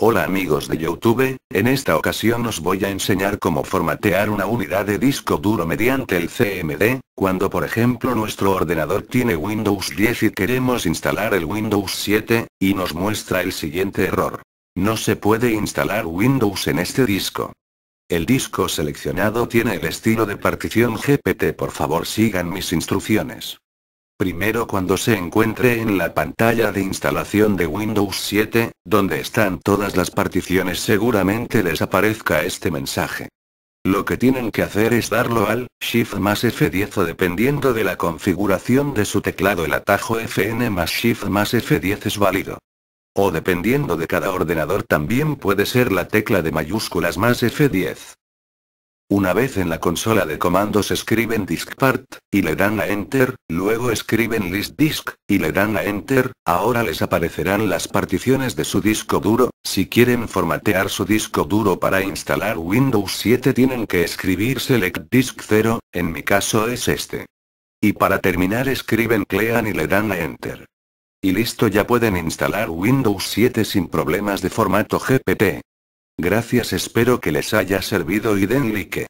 Hola amigos de Youtube, en esta ocasión os voy a enseñar cómo formatear una unidad de disco duro mediante el CMD, cuando por ejemplo nuestro ordenador tiene Windows 10 y queremos instalar el Windows 7, y nos muestra el siguiente error. No se puede instalar Windows en este disco. El disco seleccionado tiene el estilo de partición GPT por favor sigan mis instrucciones. Primero cuando se encuentre en la pantalla de instalación de Windows 7, donde están todas las particiones seguramente les aparezca este mensaje. Lo que tienen que hacer es darlo al Shift más F10 o dependiendo de la configuración de su teclado el atajo FN más Shift más F10 es válido. O dependiendo de cada ordenador también puede ser la tecla de mayúsculas más F10. Una vez en la consola de comandos escriben diskpart, y le dan a enter, luego escriben list disk, y le dan a enter, ahora les aparecerán las particiones de su disco duro, si quieren formatear su disco duro para instalar Windows 7 tienen que escribir select disk 0, en mi caso es este. Y para terminar escriben clean y le dan a enter. Y listo ya pueden instalar Windows 7 sin problemas de formato GPT. Gracias espero que les haya servido y den like.